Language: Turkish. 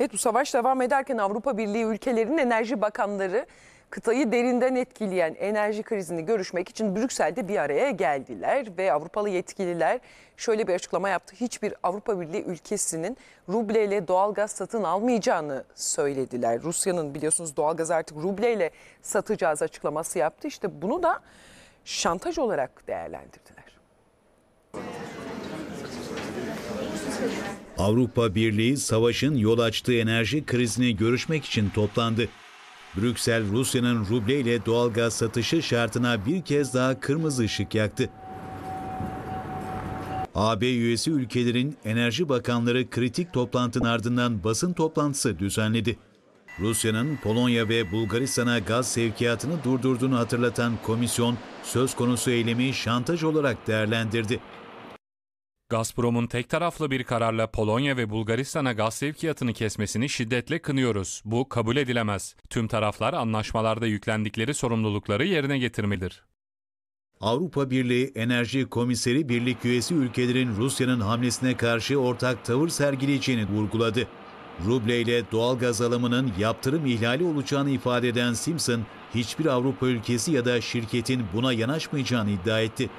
Evet bu savaş devam ederken Avrupa Birliği ülkelerinin enerji bakanları kıtayı derinden etkileyen enerji krizini görüşmek için Brüksel'de bir araya geldiler ve Avrupalı yetkililer şöyle bir açıklama yaptı. Hiçbir Avrupa Birliği ülkesinin rubleyle doğalgaz satın almayacağını söylediler. Rusya'nın biliyorsunuz doğalgaz artık rubleyle satacağız açıklaması yaptı. İşte bunu da şantaj olarak değerlendirdiler. Avrupa Birliği savaşın yol açtığı enerji krizini görüşmek için toplandı. Brüksel, Rusya'nın ruble ile doğal gaz satışı şartına bir kez daha kırmızı ışık yaktı. AB üyesi ülkelerin enerji bakanları kritik toplantının ardından basın toplantısı düzenledi. Rusya'nın Polonya ve Bulgaristan'a gaz sevkiyatını durdurduğunu hatırlatan komisyon söz konusu eylemi şantaj olarak değerlendirdi. Gazprom'un tek taraflı bir kararla Polonya ve Bulgaristan'a gaz sevkiyatını kesmesini şiddetle kınıyoruz. Bu kabul edilemez. Tüm taraflar anlaşmalarda yüklendikleri sorumlulukları yerine getirmelidir. Avrupa Birliği Enerji Komiseri birlik üyesi ülkelerin Rusya'nın hamlesine karşı ortak tavır sergileyeceğini vurguladı. Ruble ile doğal gaz alımının yaptırım ihlali olacağını ifade eden Simpson, hiçbir Avrupa ülkesi ya da şirketin buna yanaşmayacağını iddia etti.